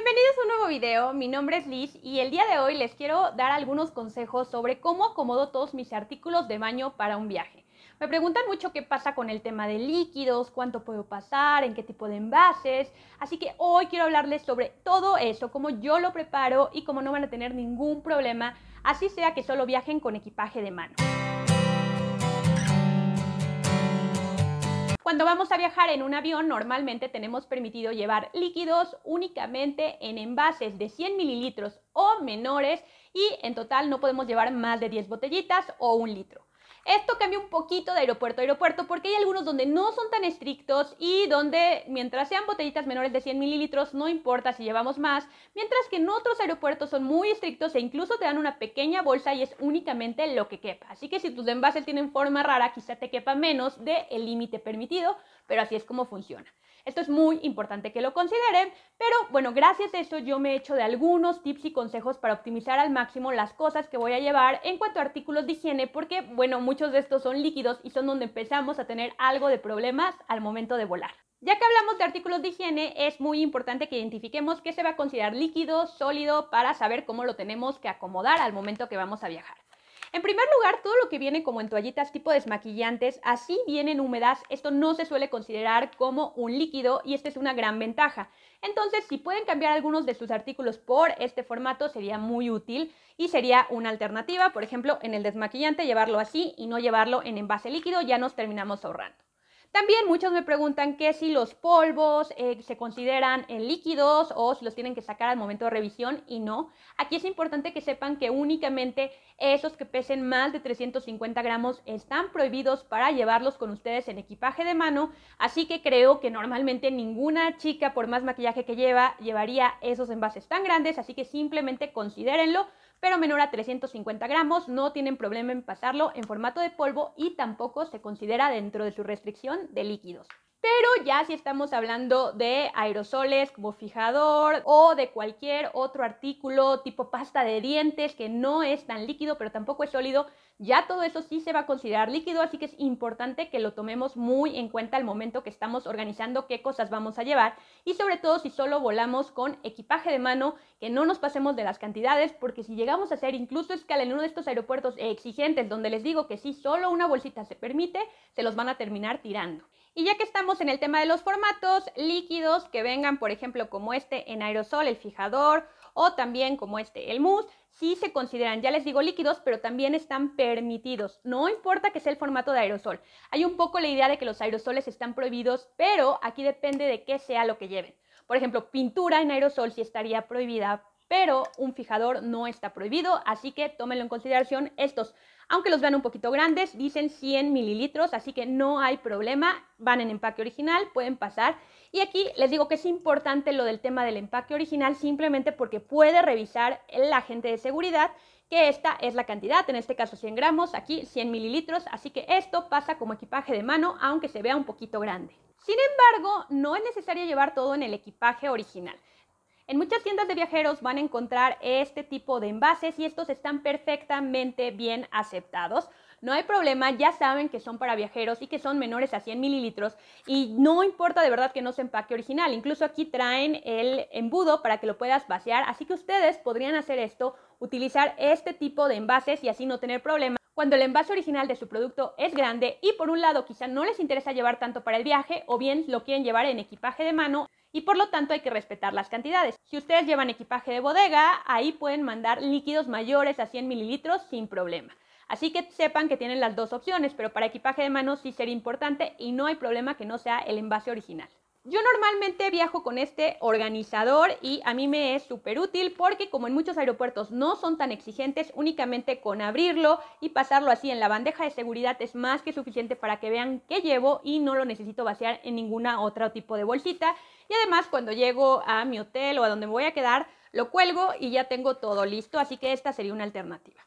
Bienvenidos a un nuevo video, mi nombre es Liz y el día de hoy les quiero dar algunos consejos sobre cómo acomodo todos mis artículos de baño para un viaje. Me preguntan mucho qué pasa con el tema de líquidos, cuánto puedo pasar, en qué tipo de envases, así que hoy quiero hablarles sobre todo eso, cómo yo lo preparo y cómo no van a tener ningún problema, así sea que solo viajen con equipaje de mano. Cuando vamos a viajar en un avión, normalmente tenemos permitido llevar líquidos únicamente en envases de 100 mililitros o menores y en total no podemos llevar más de 10 botellitas o un litro. Esto cambia un poquito de aeropuerto a aeropuerto porque hay algunos donde no son tan estrictos y donde mientras sean botellitas menores de 100 mililitros no importa si llevamos más, mientras que en otros aeropuertos son muy estrictos e incluso te dan una pequeña bolsa y es únicamente lo que quepa. Así que si tus envases tienen forma rara, quizá te quepa menos del el límite permitido, pero así es como funciona. Esto es muy importante que lo consideren, pero bueno, gracias a eso yo me he hecho de algunos tips y consejos para optimizar al máximo las cosas que voy a llevar en cuanto a artículos de higiene, porque bueno, muchas muchos de estos son líquidos y son donde empezamos a tener algo de problemas al momento de volar. Ya que hablamos de artículos de higiene, es muy importante que identifiquemos qué se va a considerar líquido, sólido, para saber cómo lo tenemos que acomodar al momento que vamos a viajar. En primer lugar, todo lo que viene como en toallitas tipo desmaquillantes, así vienen húmedas, esto no se suele considerar como un líquido y esta es una gran ventaja. Entonces, si pueden cambiar algunos de sus artículos por este formato, sería muy útil y sería una alternativa, por ejemplo, en el desmaquillante llevarlo así y no llevarlo en envase líquido, ya nos terminamos ahorrando. También muchos me preguntan que si los polvos eh, se consideran en líquidos o si los tienen que sacar al momento de revisión y no. Aquí es importante que sepan que únicamente esos que pesen más de 350 gramos están prohibidos para llevarlos con ustedes en equipaje de mano, así que creo que normalmente ninguna chica por más maquillaje que lleva llevaría esos envases tan grandes, así que simplemente considérenlo pero menor a 350 gramos, no tienen problema en pasarlo en formato de polvo y tampoco se considera dentro de su restricción de líquidos. Pero ya si estamos hablando de aerosoles como fijador o de cualquier otro artículo tipo pasta de dientes que no es tan líquido pero tampoco es sólido, ya todo eso sí se va a considerar líquido, así que es importante que lo tomemos muy en cuenta al momento que estamos organizando qué cosas vamos a llevar y sobre todo si solo volamos con equipaje de mano, que no nos pasemos de las cantidades, porque si llegamos a hacer incluso escala en uno de estos aeropuertos exigentes donde les digo que si solo una bolsita se permite, se los van a terminar tirando. Y ya que estamos en el tema de los formatos, líquidos que vengan, por ejemplo, como este en aerosol, el fijador, o también como este, el mousse, sí se consideran, ya les digo líquidos, pero también están permitidos. No importa que sea el formato de aerosol. Hay un poco la idea de que los aerosoles están prohibidos, pero aquí depende de qué sea lo que lleven. Por ejemplo, pintura en aerosol sí estaría prohibida pero un fijador no está prohibido, así que tómenlo en consideración estos. Aunque los vean un poquito grandes, dicen 100 mililitros, así que no hay problema, van en empaque original, pueden pasar. Y aquí les digo que es importante lo del tema del empaque original, simplemente porque puede revisar el agente de seguridad que esta es la cantidad, en este caso 100 gramos, aquí 100 mililitros, así que esto pasa como equipaje de mano, aunque se vea un poquito grande. Sin embargo, no es necesario llevar todo en el equipaje original. En muchas tiendas de viajeros van a encontrar este tipo de envases y estos están perfectamente bien aceptados. No hay problema, ya saben que son para viajeros y que son menores a 100 mililitros y no importa de verdad que no se empaque original. Incluso aquí traen el embudo para que lo puedas vaciar, así que ustedes podrían hacer esto, utilizar este tipo de envases y así no tener problema. cuando el envase original de su producto es grande y por un lado quizá no les interesa llevar tanto para el viaje o bien lo quieren llevar en equipaje de mano y por lo tanto hay que respetar las cantidades. Si ustedes llevan equipaje de bodega, ahí pueden mandar líquidos mayores a 100 mililitros sin problema. Así que sepan que tienen las dos opciones, pero para equipaje de mano sí sería importante y no hay problema que no sea el envase original. Yo normalmente viajo con este organizador y a mí me es súper útil porque como en muchos aeropuertos no son tan exigentes, únicamente con abrirlo y pasarlo así en la bandeja de seguridad es más que suficiente para que vean que llevo y no lo necesito vaciar en ninguna otro tipo de bolsita. Y además cuando llego a mi hotel o a donde me voy a quedar, lo cuelgo y ya tengo todo listo, así que esta sería una alternativa.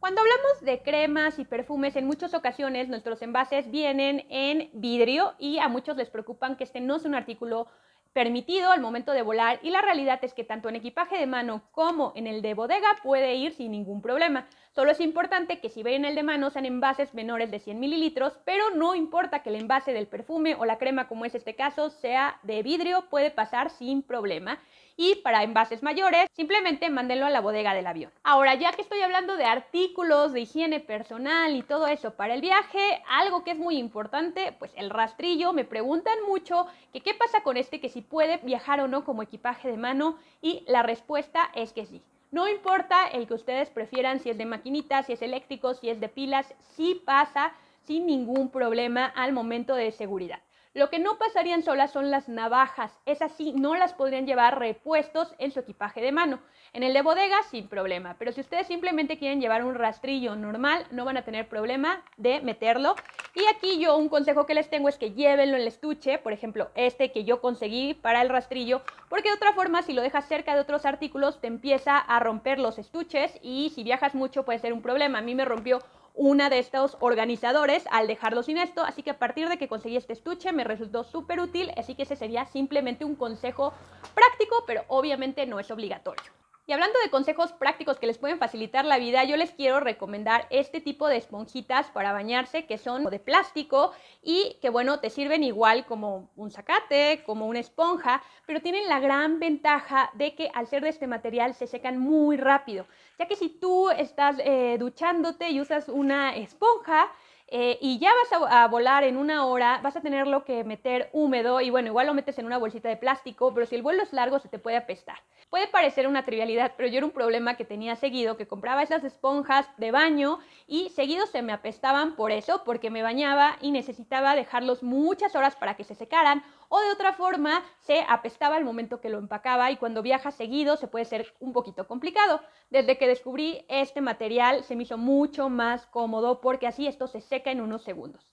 Cuando hablamos de cremas y perfumes, en muchas ocasiones nuestros envases vienen en vidrio y a muchos les preocupan que este no es un artículo permitido al momento de volar y la realidad es que tanto en equipaje de mano como en el de bodega puede ir sin ningún problema. Solo es importante que si ven el de mano sean envases menores de 100 mililitros, pero no importa que el envase del perfume o la crema, como es este caso, sea de vidrio, puede pasar sin problema. Y para envases mayores, simplemente mándenlo a la bodega del avión. Ahora, ya que estoy hablando de artículos de higiene personal y todo eso para el viaje, algo que es muy importante, pues el rastrillo. Me preguntan mucho que qué pasa con este, que si puede viajar o no como equipaje de mano, y la respuesta es que sí. No importa el que ustedes prefieran, si es de maquinita, si es eléctrico, si es de pilas, sí pasa sin ningún problema al momento de seguridad. Lo que no pasarían solas son las navajas. Es así, no las podrían llevar repuestos en su equipaje de mano. En el de bodega, sin problema. Pero si ustedes simplemente quieren llevar un rastrillo normal, no van a tener problema de meterlo. Y aquí yo un consejo que les tengo es que llévenlo en el estuche, por ejemplo, este que yo conseguí para el rastrillo, porque de otra forma, si lo dejas cerca de otros artículos, te empieza a romper los estuches y si viajas mucho puede ser un problema. A mí me rompió una de estos organizadores al dejarlo sin esto. Así que a partir de que conseguí este estuche me resultó súper útil. Así que ese sería simplemente un consejo práctico, pero obviamente no es obligatorio. Y hablando de consejos prácticos que les pueden facilitar la vida, yo les quiero recomendar este tipo de esponjitas para bañarse que son de plástico y que bueno, te sirven igual como un sacate, como una esponja, pero tienen la gran ventaja de que al ser de este material se secan muy rápido, ya que si tú estás eh, duchándote y usas una esponja, eh, y ya vas a, a, volar en una hora, vas a tenerlo que meter húmedo y bueno, igual lo metes en una bolsita de plástico, pero si el vuelo es largo se te puede apestar. Puede parecer una trivialidad, pero yo era un problema que tenía seguido, que compraba esas esponjas de baño y seguido se me apestaban por eso, porque me bañaba y necesitaba dejarlos muchas horas para que se secaran o de otra forma se apestaba al momento que lo empacaba y cuando viaja seguido se puede ser un poquito complicado. Desde que descubrí este material se me hizo mucho más cómodo porque así esto se seca en unos segundos.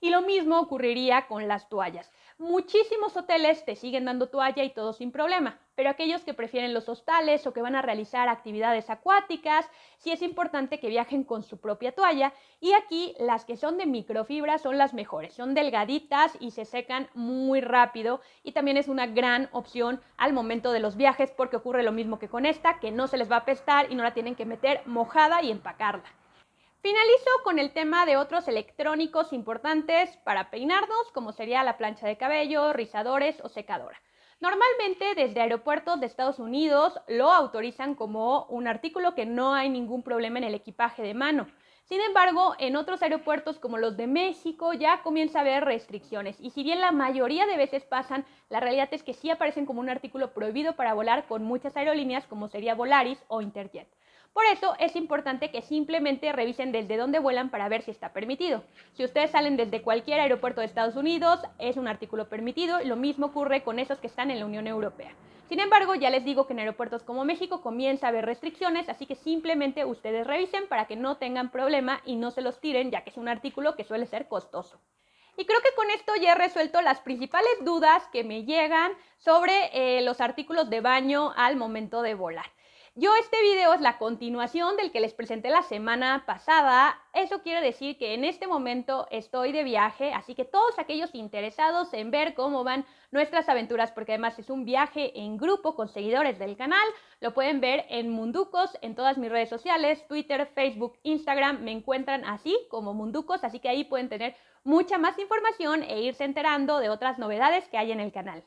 Y lo mismo ocurriría con las toallas. Muchísimos hoteles te siguen dando toalla y todo sin problema, pero aquellos que prefieren los hostales o que van a realizar actividades acuáticas, sí es importante que viajen con su propia toalla y aquí las que son de microfibra son las mejores, son delgaditas y se secan muy rápido y también es una gran opción al momento de los viajes porque ocurre lo mismo que con esta, que no se les va a apestar y no la tienen que meter mojada y empacarla. Finalizo con el tema de otros electrónicos importantes para peinarnos, como sería la plancha de cabello, rizadores o secadora. Normalmente desde aeropuertos de Estados Unidos lo autorizan como un artículo que no hay ningún problema en el equipaje de mano. Sin embargo, en otros aeropuertos como los de México ya comienza a haber restricciones y si bien la mayoría de veces pasan, la realidad es que sí aparecen como un artículo prohibido para volar con muchas aerolíneas como sería Volaris o Interjet. Por eso es importante que simplemente revisen desde dónde vuelan para ver si está permitido. Si ustedes salen desde cualquier aeropuerto de Estados Unidos, es un artículo permitido, lo mismo ocurre con esos que están en la Unión Europea. Sin embargo, ya les digo que en aeropuertos como México comienza a haber restricciones, así que simplemente ustedes revisen para que no tengan problema y no se los tiren, ya que es un artículo que suele ser costoso. Y creo que con esto ya he resuelto las principales dudas que me llegan sobre eh, los artículos de baño al momento de volar. Yo este video es la continuación del que les presenté la semana pasada. Eso quiere decir que en este momento estoy de viaje, así que todos aquellos interesados en ver cómo van nuestras aventuras, porque además es un viaje en grupo con seguidores del canal, lo pueden ver en Munducos, en todas mis redes sociales, Twitter, Facebook, Instagram, me encuentran así como Munducos, así que ahí pueden tener mucha más información e irse enterando de otras novedades que hay en el canal.